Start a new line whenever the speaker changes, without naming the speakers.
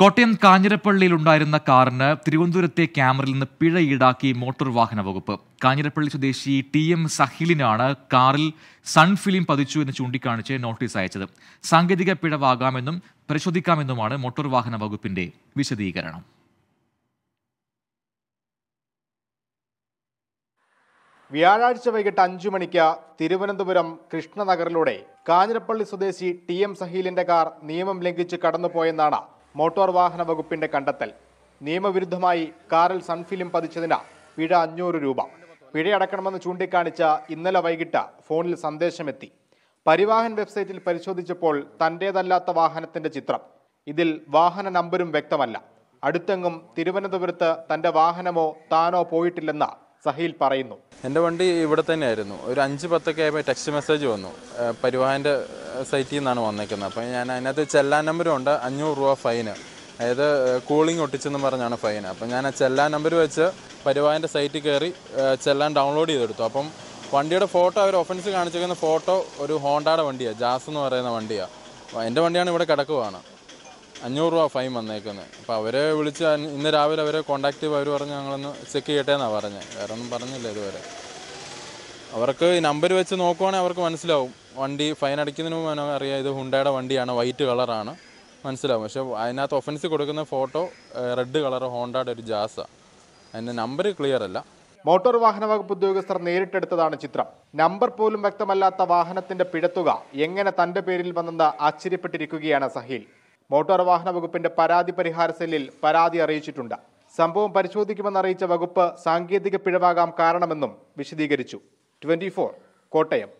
കോട്ടയം കാഞ്ഞിരപ്പള്ളിയിൽ ഉണ്ടായിരുന്ന കാറിന് തിരുവനന്തപുരത്തെ ക്യാമറയിൽ നിന്ന് പിഴ ഈടാക്കി മോട്ടോർ വാഹന വകുപ്പ് കാഞ്ഞിരപ്പള്ളി സ്വദേശി ടി എം സഹിലിനാണ് കാറിൽ സൺഫിലിം പതിച്ചു എന്ന് ചൂണ്ടിക്കാണിച്ച് നോട്ടീസ് അയച്ചത് സാങ്കേതിക പിഴവാകാമെന്നും പരിശോധിക്കാമെന്നുമാണ് മോട്ടോർ വാഹന വകുപ്പിന്റെ വിശദീകരണം
വ്യാഴാഴ്ച വൈകിട്ട് അഞ്ചു മണിക്ക് തിരുവനന്തപുരം കൃഷ്ണനഗറിലൂടെ കാഞ്ഞിരപ്പള്ളി സ്വദേശി ടി എം സഹീലിന്റെ കാർ നിയമം ലംഘിച്ച് കടന്നുപോയെന്നാണ് മോട്ടോർ വാഹന വകുപ്പിന്റെ കണ്ടെത്തൽ നിയമവിരുദ്ധമായി കാറിൽ സൺഫിലിം പതിച്ചതിന് പിഴ അഞ്ഞൂറ് രൂപ പിഴയടക്കണമെന്ന് ചൂണ്ടിക്കാണിച്ച ഇന്നലെ വൈകിട്ട് ഫോണിൽ സന്ദേശമെത്തി പരിവാഹൻ വെബ്സൈറ്റിൽ പരിശോധിച്ചപ്പോൾ തൻ്റേതല്ലാത്ത വാഹനത്തിന്റെ ചിത്രം ഇതിൽ വാഹന നമ്പരും വ്യക്തമല്ല അടുത്തെങ്ങും തിരുവനന്തപുരത്ത് തൻ്റെ വാഹനമോ താനോ പോയിട്ടില്ലെന്ന
സഹീൽ പറയുന്നു എൻ്റെ വണ്ടി ഇവിടെ തന്നെയായിരുന്നു ഒരു അഞ്ച് പത്തൊക്കെ ആയപ്പോൾ ടെക്സ്റ്റ് മെസ്സേജ് വന്നു പരിവാഹൻ്റെ സൈറ്റിൽ നിന്നാണ് വന്നേക്കുന്നത് അപ്പോൾ ഞാൻ അതിനകത്ത് ചെല്ലാൻ നമ്പരും ഉണ്ട് അഞ്ഞൂറ് രൂപ ഫൈന് അതായത് കൂളിംഗ് ഒട്ടിച്ചെന്ന് പറഞ്ഞാണ് ഫൈൻ അപ്പം ഞാൻ ആ ചെല്ലാൻ നമ്പർ വെച്ച് പരിവാഹൻ്റെ സൈറ്റിൽ കയറി ചെല്ലാൻ ഡൗൺലോഡ് ചെയ്തെടുത്തു അപ്പം വണ്ടിയുടെ ഫോട്ടോ അവർ ഒഫൻസ് കാണിച്ചിരിക്കുന്ന ഫോട്ടോ ഒരു ഹോണ്ടയുടെ വണ്ടിയാണ് ജാസ് എന്ന് പറയുന്ന വണ്ടിയാണ് എൻ്റെ വണ്ടിയാണ് ഇവിടെ കിടക്കുവാണ് അഞ്ഞൂറ് രൂപ ഫൈൻ വന്നേക്കുന്നത് അപ്പോൾ അവരെ വിളിച്ച് ഇന്ന് രാവിലെ അവരെ കോണ്ടാക്ട് ചെയ്ത് അവർ പറഞ്ഞ് ഞങ്ങളൊന്ന് ചെക്ക് ചെയ്യട്ടെ എന്നാണ് പറഞ്ഞത് വേറെ ഒന്നും പറഞ്ഞില്ല ഇതുവരെ അവർക്ക് ഈ നമ്പർ വെച്ച് നോക്കുവാണെങ്കിൽ അവർക്ക് മനസ്സിലാവും വണ്ടി ഫൈൻ അടിക്കുന്നതിന് മുമ്പ് അറിയാം ഇത് ഹുണ്ടയുടെ വണ്ടിയാണ് വൈറ്റ് കളറാണ് മനസ്സിലാവും പക്ഷേ അതിനകത്ത് ഒഫൻസ് കൊടുക്കുന്ന ഫോട്ടോ റെഡ് കളർ ഹോണ്ടയുടെ ഒരു ജാസാണ് അതിൻ്റെ നമ്പർ ക്ലിയർ അല്ല മോട്ടോർ വാഹന വകുപ്പ് ഉദ്യോഗസ്ഥർ നേരിട്ടെടുത്തതാണ് ചിത്രം നമ്പർ പോലും വ്യക്തമല്ലാത്ത വാഹനത്തിന്റെ പിഴത്തുക
എങ്ങനെ തന്റെ പേരിൽ വന്നെന്ന് ആശ്ചര്യപ്പെട്ടിരിക്കുകയാണ് സഹീൽ മോട്ടോർ വാഹന വകുപ്പിന്റെ പരാതി പരിഹാര സെല്ലിൽ പരാതി അറിയിച്ചിട്ടുണ്ട് സംഭവം അറിയിച്ച വകുപ്പ് സാങ്കേതിക പിഴവാകാം കാരണമെന്നും വിശദീകരിച്ചു ട്വന്റി കോട്ടയം